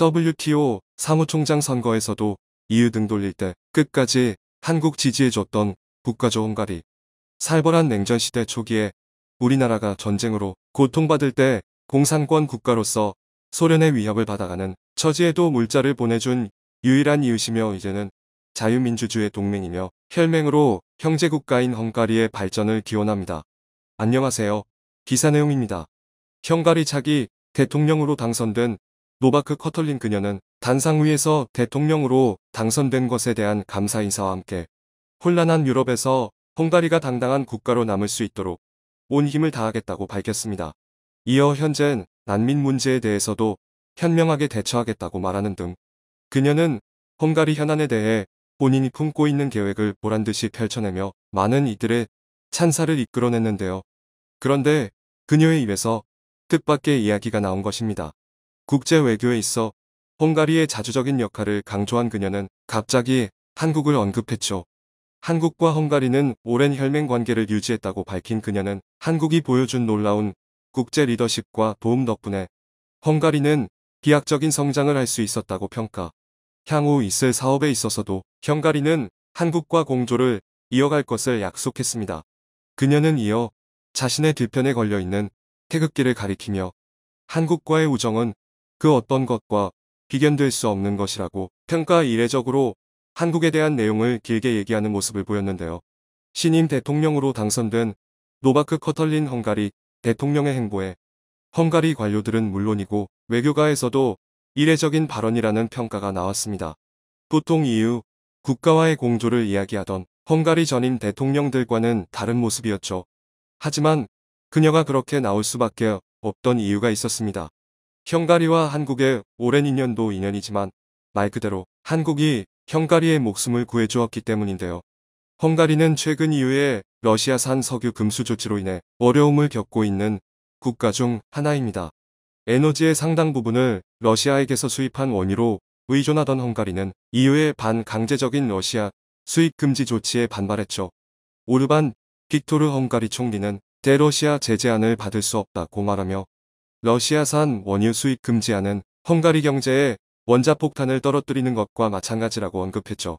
WTO 사무총장 선거에서도 이유 등 돌릴 때 끝까지 한국 지지해줬던 국가조 헝가리. 살벌한 냉전 시대 초기에 우리나라가 전쟁으로 고통받을 때 공산권 국가로서 소련의 위협을 받아가는 처지에도 물자를 보내준 유일한 이웃이며 이제는 자유민주주의 동맹이며 혈맹으로 형제국가인 헝가리의 발전을 기원합니다. 안녕하세요. 기사 내용입니다. 헝가리 차기 대통령으로 당선된 노바크 커털린 그녀는 단상 위에서 대통령으로 당선된 것에 대한 감사 인사와 함께 혼란한 유럽에서 헝가리가 당당한 국가로 남을 수 있도록 온 힘을 다하겠다고 밝혔습니다. 이어 현재는 난민 문제에 대해서도 현명하게 대처하겠다고 말하는 등 그녀는 헝가리 현안에 대해 본인이 품고 있는 계획을 보란듯이 펼쳐내며 많은 이들의 찬사를 이끌어냈는데요. 그런데 그녀의 입에서 뜻밖의 이야기가 나온 것입니다. 국제 외교에 있어 헝가리의 자주적인 역할을 강조한 그녀는 갑자기 한국을 언급했죠. 한국과 헝가리는 오랜 혈맹 관계를 유지했다고 밝힌 그녀는 한국이 보여준 놀라운 국제 리더십과 도움 덕분에 헝가리는 비약적인 성장을 할 수 있었다고 평가. 향후 있을 사업에 있어서도 헝가리는 한국과 공조를 이어갈 것을 약속했습니다. 그녀는 이어 자신의 뒤편에 걸려있는 태극기를 가리키며 한국과의 우정은 그 어떤 것과 비견될 수 없는 것이라고 평가 이례적으로 한국에 대한 내용을 길게 얘기하는 모습을 보였는데요. 신임 대통령으로 당선된 노바크 커털린 헝가리 대통령의 행보에 헝가리 관료들은 물론이고 외교가에서도 이례적인 발언이라는 평가가 나왔습니다. 보통 이후 국가와의 공조를 이야기하던 헝가리 전임 대통령들과는 다른 모습이었죠. 하지만 그녀가 그렇게 나올 수밖에 없던 이유가 있었습니다. 형가리와 한국의 오랜 인연도 인연이지만 말 그대로 한국이 형가리의 목숨을 구해주었기 때문인데요. 헝가리는 최근 이후에 러시아산 석유 금수 조치로 인해 어려움을 겪고 있는 국가 중 하나입니다. 에너지의 상당 부분을 러시아에게서 수입한 원유로 의존하던 헝가리는 이후에 반강제적인 러시아 수입 금지 조치에 반발했죠. 오르반 빅토르 헝가리 총리는 대러시아 제재안을 받을 수 없다고 말하며 러시아산 원유 수입 금지안은 헝가리 경제에 원자폭탄을 떨어뜨리는 것과 마찬가지라고 언급했죠.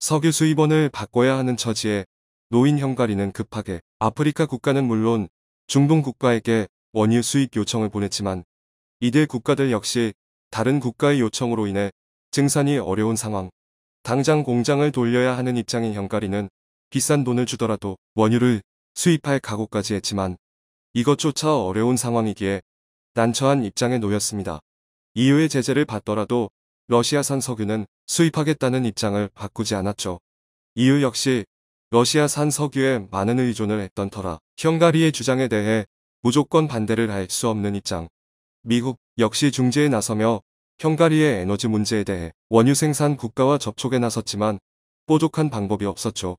석유 수입원을 바꿔야 하는 처지에 노인 헝가리는 급하게 아프리카 국가는 물론 중동 국가에게 원유 수입 요청을 보냈지만 이들 국가들 역시 다른 국가의 요청으로 인해 증산이 어려운 상황. 당장 공장을 돌려야 하는 입장인 헝가리는 비싼 돈을 주더라도 원유를 수입할 각오까지 했지만 이것조차 어려운 상황이기에 난처한 입장에 놓였습니다. 이후의 제재를 받더라도 러시아산 석유는 수입하겠다는 입장을 바꾸지 않았죠. 이후 역시 러시아산 석유에 많은 의존을 했던 터라 헝가리의 주장에 대해 무조건 반대를 할 수 없는 입장. 미국 역시 중재에 나서며 헝가리의 에너지 문제에 대해 원유 생산 국가와 접촉에 나섰지만 뽀족한 방법이 없었죠.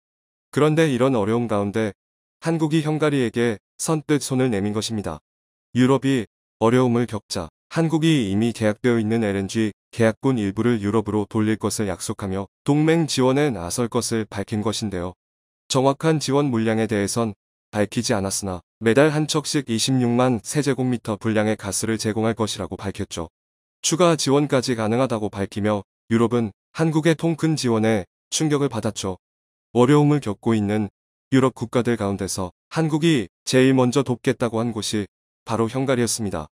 그런데 이런 어려움 가운데 한국이 헝가리에게 선뜻 손을 내민 것입니다. 유럽이 어려움을 겪자 한국이 이미 계약되어 있는 LNG 계약군 일부를 유럽으로 돌릴 것을 약속하며 동맹 지원에 나설 것을 밝힌 것인데요. 정확한 지원 물량에 대해선 밝히지 않았으나 매달 한 척씩 26만 세제곱미터 분량의 가스를 제공할 것이라고 밝혔죠. 추가 지원까지 가능하다고 밝히며 유럽은 한국의 통큰 지원에 충격을 받았죠. 어려움을 겪고 있는 유럽 국가들 가운데서 한국이 제일 먼저 돕겠다고 한 곳이 바로 헝가리였습니다.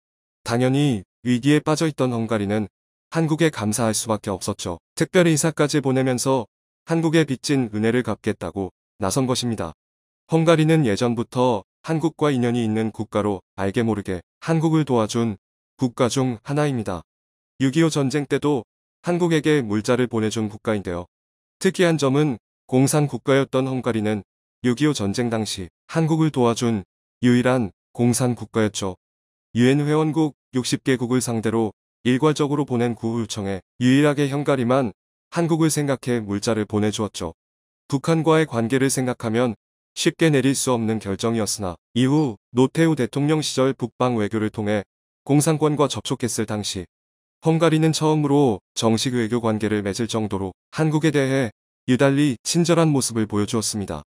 당연히 위기에 빠져있던 헝가리는 한국에 감사할 수밖에 없었죠. 특별히 이사까지 보내면서 한국에 빚진 은혜를 갚겠다고 나선 것입니다. 헝가리는 예전부터 한국과 인연이 있는 국가로 알게 모르게 한국을 도와준 국가 중 하나입니다. 6.25 전쟁 때도 한국에게 물자를 보내준 국가인데요. 특이한 점은 공산국가였던 헝가리는 6.25 전쟁 당시 한국을 도와준 유일한 공산 국가였죠. 유엔 회원국 60개국을 상대로 일괄적으로 보낸 구호 요청에 유일하게 현가리만 한국을 생각해 물자를 보내주었죠. 북한과의 관계를 생각하면 쉽게 내릴 수 없는 결정이었으나 이후 노태우 대통령 시절 북방 외교를 통해 공산권과 접촉했을 당시 헝가리는 처음으로 정식 외교 관계를 맺을 정도로 한국에 대해 유달리 친절한 모습을 보여주었습니다.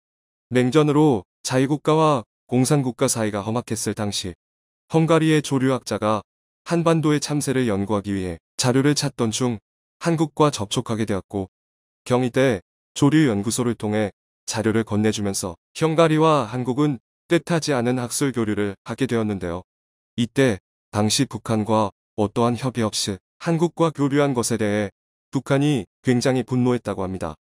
냉전으로 자유국가와 공산국가 사이가 험악했을 당시 헝가리의 조류학자가 한반도의 참새를 연구하기 위해 자료를 찾던 중 한국과 접촉하게 되었고 경희 대 조류연구소를 통해 자료를 건네주면서 헝가리와 한국은 뜻하지 않은 학술 교류를 하게 되었는데요. 이때 당시 북한과 어떠한 협의 없이 한국과 교류한 것에 대해 북한이 굉장히 분노했다고 합니다.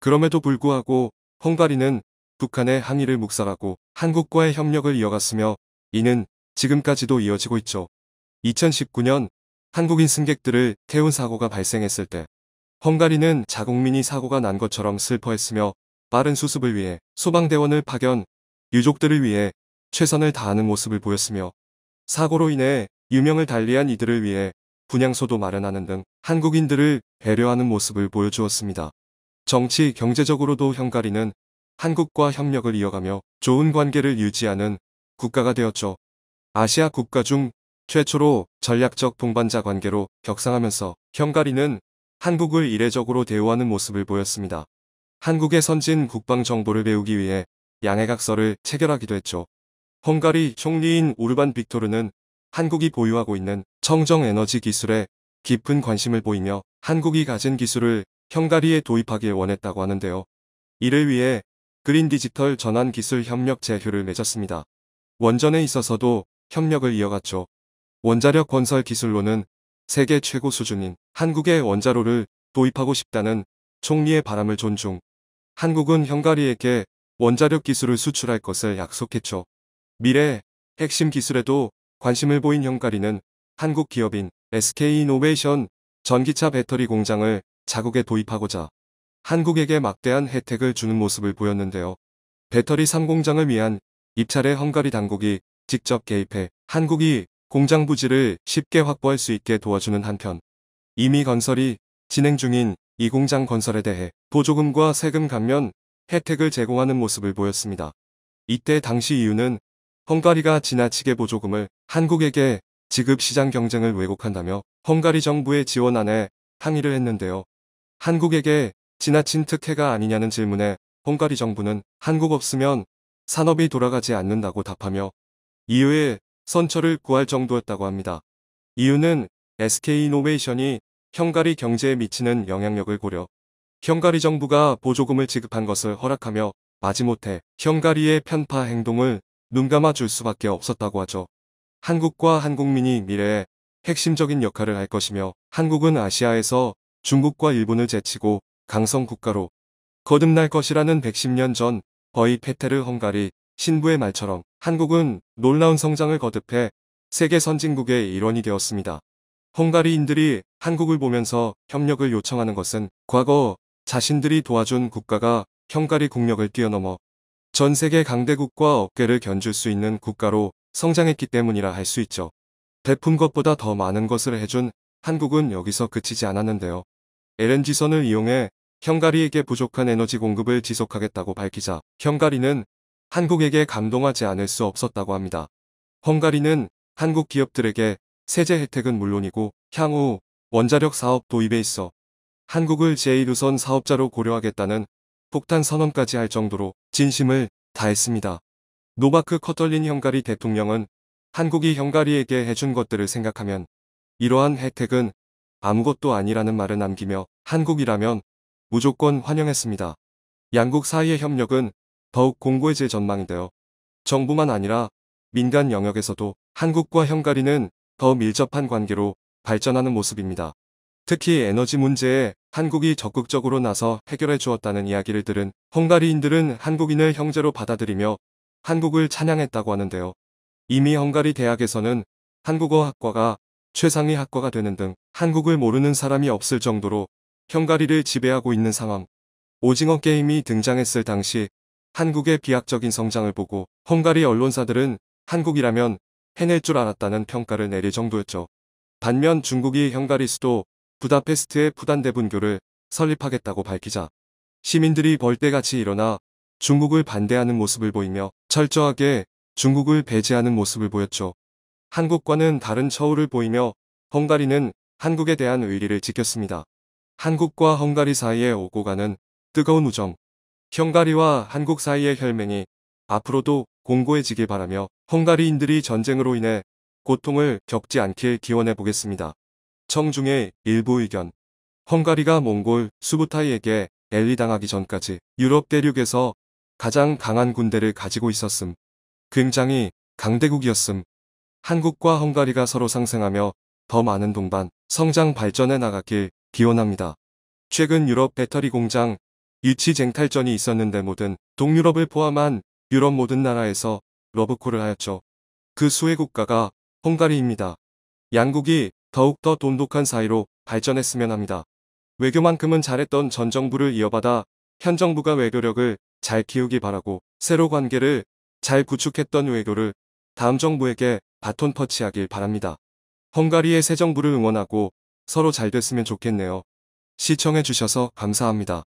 그럼에도 불구하고 헝가리는 북한의 항의를 묵살하고 한국과의 협력을 이어갔으며 이는 지금까지도 이어지고 있죠. 2019년 한국인 승객들을 태운 사고가 발생했을 때 헝가리는 자국민이 사고가 난 것처럼 슬퍼했으며 빠른 수습을 위해 소방대원을 파견 유족들을 위해 최선을 다하는 모습을 보였으며 사고로 인해 유명을 달리한 이들을 위해 분양소도 마련하는 등 한국인들을 배려하는 모습을 보여주었습니다. 정치, 경제적으로도 헝가리는 한국과 협력을 이어가며 좋은 관계를 유지하는 국가가 되었죠. 아시아 국가 중 최초로 전략적 동반자 관계로 격상하면서 현가리는 한국을 이례적으로 대우하는 모습을 보였습니다. 한국의 선진 국방 정보를 배우기 위해 양해각서를 체결하기도 했죠. 헝가리 총리인 오르반 빅토르는 한국이 보유하고 있는 청정 에너지 기술에 깊은 관심을 보이며 한국이 가진 기술을 헝가리에 도입하길 원했다고 하는데요. 이를 위해 그린 디지털 전환 기술 협력 제휴를 맺었습니다. 원전에 있어서도 협력을 이어갔죠. 원자력 건설 기술로는 세계 최고 수준인 한국의 원자로를 도입하고 싶다는 총리의 바람을 존중. 한국은 현가리에게 원자력 기술을 수출할 것을 약속했죠. 미래 핵심 기술에도 관심을 보인 현가리는 한국 기업인 SK이노베이션 전기차 배터리 공장을 자국에 도입하고자 한국에게 막대한 혜택을 주는 모습을 보였는데요. 배터리 3공장을 위한 입찰에 헝가리 당국이 직접 개입해 한국이 공장 부지를 쉽게 확보할 수 있게 도와주는 한편 이미 건설이 진행 중인 이 공장 건설에 대해 보조금과 세금 감면 혜택을 제공하는 모습을 보였습니다. 이때 당시 이유는 헝가리가 지나치게 보조금을 한국에게 지급 시장 경쟁을 왜곡한다며 헝가리 정부의 지원 안에 항의를 했는데요. 한국에게 지나친 특혜가 아니냐는 질문에 헝가리 정부는 한국 없으면 산업이 돌아가지 않는다고 답하며 이후에 선처를 구할 정도였다고 합니다. 이유는 SK이노베이션이 헝가리 경제에 미치는 영향력을 고려 헝가리 정부가 보조금을 지급한 것을 허락하며 마지못해 헝가리의 편파 행동을 눈감아 줄 수밖에 없었다고 하죠. 한국과 한국민이 미래에 핵심적인 역할을 할 것이며 한국은 아시아에서 중국과 일본을 제치고 강성 국가로 거듭날 것이라는 110년 전 거의 페테르 헝가리 신부의 말처럼 한국은 놀라운 성장을 거듭해 세계 선진국의 일원이 되었습니다. 헝가리인들이 한국을 보면서 협력을 요청하는 것은 과거 자신들이 도와준 국가가 헝가리 국력을 뛰어넘어 전 세계 강대국과 어깨를 견줄 수 있는 국가로 성장했기 때문이라 할 수 있죠. 베푼 것보다 더 많은 것을 해준 한국은 여기서 그치지 않았는데요. LNG선을 이용해 현가리에게 부족한 에너지 공급을 지속하겠다고 밝히자 현가리는 한국에게 감동하지 않을 수 없었다고 합니다. 헝가리는 한국 기업들에게 세제 혜택은 물론이고 향후 원자력 사업 도입에 있어 한국을 제1우선 사업자로 고려하겠다는 폭탄 선언까지 할 정도로 진심을 다했습니다. 노바크 커털린 헝가리 대통령은 한국이 헝가리에게 해준 것들을 생각하면 이러한 혜택은 아무것도 아니라는 말을 남기며 한국이라면 무조건 환영했습니다. 양국 사이의 협력은 더욱 공고해질 전망이 되어 정부만 아니라 민간 영역에서도 한국과 헝가리는 더 밀접한 관계로 발전하는 모습입니다. 특히 에너지 문제에 한국이 적극적으로 나서 해결해 주었다는 이야기를 들은 헝가리인들은 한국인을 형제로 받아들이며 한국을 찬양했다고 하는데요. 이미 헝가리 대학에서는 한국어 학과가 최상위 학과가 되는 등 한국을 모르는 사람이 없을 정도로 현가리를 지배하고 있는 상황. 오징어 게임이 등장했을 당시 한국의 비약적인 성장을 보고 헝가리 언론사들은 한국이라면 해낼 줄 알았다는 평가를 내릴 정도였죠. 반면 중국이 헝가리 수도 부다페스트의 부단대분교를 설립하겠다고 밝히자 시민들이 벌떼같이 일어나 중국을 반대하는 모습을 보이며 철저하게 중국을 배제하는 모습을 보였죠. 한국과는 다른 처우를 보이며 헝가리는 한국에 대한 의리를 지켰습니다. 한국과 헝가리 사이에 오고 가는 뜨거운 우정, 헝가리와 한국 사이의 혈맹이 앞으로도 공고해지길 바라며 헝가리인들이 전쟁으로 인해 고통을 겪지 않길 기원해 보겠습니다. 청중의 일부 의견 헝가리가 몽골 수부타이에게 엘리당하기 전까지 유럽 대륙에서 가장 강한 군대를 가지고 있었음. 굉장히 강대국이었음. 한국과 헝가리가 서로 상생하며 더 많은 동반, 성장 발전해 나가길 기원합니다. 최근 유럽 배터리 공장 유치 쟁탈전이 있었는데 모든 동유럽을 포함한 유럽 모든 나라에서 러브콜을 하였죠. 그 수혜 국가가 헝가리입니다. 양국이 더욱더 돈독한 사이로 발전했으면 합니다. 외교만큼은 잘했던 전 정부를 이어받아 현 정부가 외교력을 잘 키우기 바라고 새로 관계를 잘 구축했던 외교를 다음 정부에게 바톤 퍼치하길 바랍니다. 헝가리의 새 정부를 응원하고 서로 잘 됐으면 좋겠네요. 시청해주셔서 감사합니다.